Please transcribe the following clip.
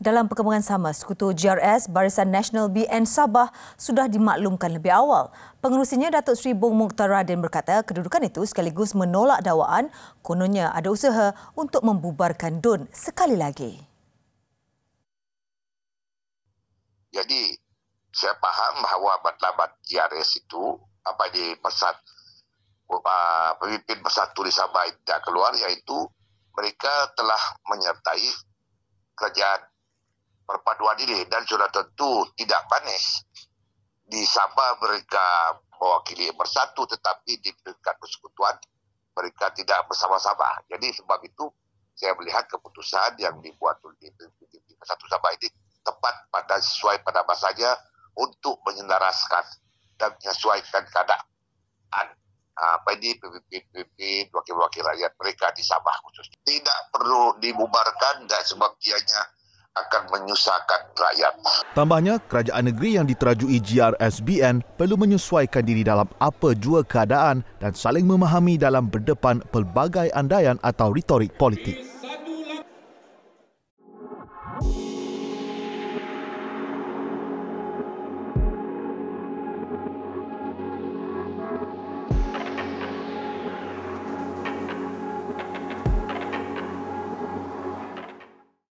Dalam perkembangan sama, sekutu GRS Barisan Nasional BN Sabah sudah dimaklumkan lebih awal. Pengurusinya Datuk Sri Bung Mukhtar Radin berkata kedudukan itu sekaligus menolak dakwaan kononnya ada usaha untuk membubarkan DUN sekali lagi. Jadi saya faham bahawa matlamat GRS itu apa di pesat uh, pemimpin bersatu di Sabah tidak keluar iaitu mereka telah menyertai kerajaan berpaduan ini dan sudah tentu tidak manis. Di Sabah mereka mewakili bersatu tetapi di pilkada persekutuan mereka tidak bersama-sama. Jadi sebab itu saya melihat keputusan yang dibuat di Pilkada Satu Sabah ini tepat pada sesuai pada masanya untuk menyelaraskan dan menyesuaikan keadaan ah, apa ini pemimpin-pemimpin wakil-wakil rakyat mereka di Sabah khususnya. Tidak perlu dibubarkan dan sebab dianya akan menyusahkan rakyat. Tambahnya, kerajaan negeri yang diterajui GRSBN perlu menyesuaikan diri dalam apa jua keadaan dan saling memahami dalam berdepan pelbagai andaian atau retorik politik.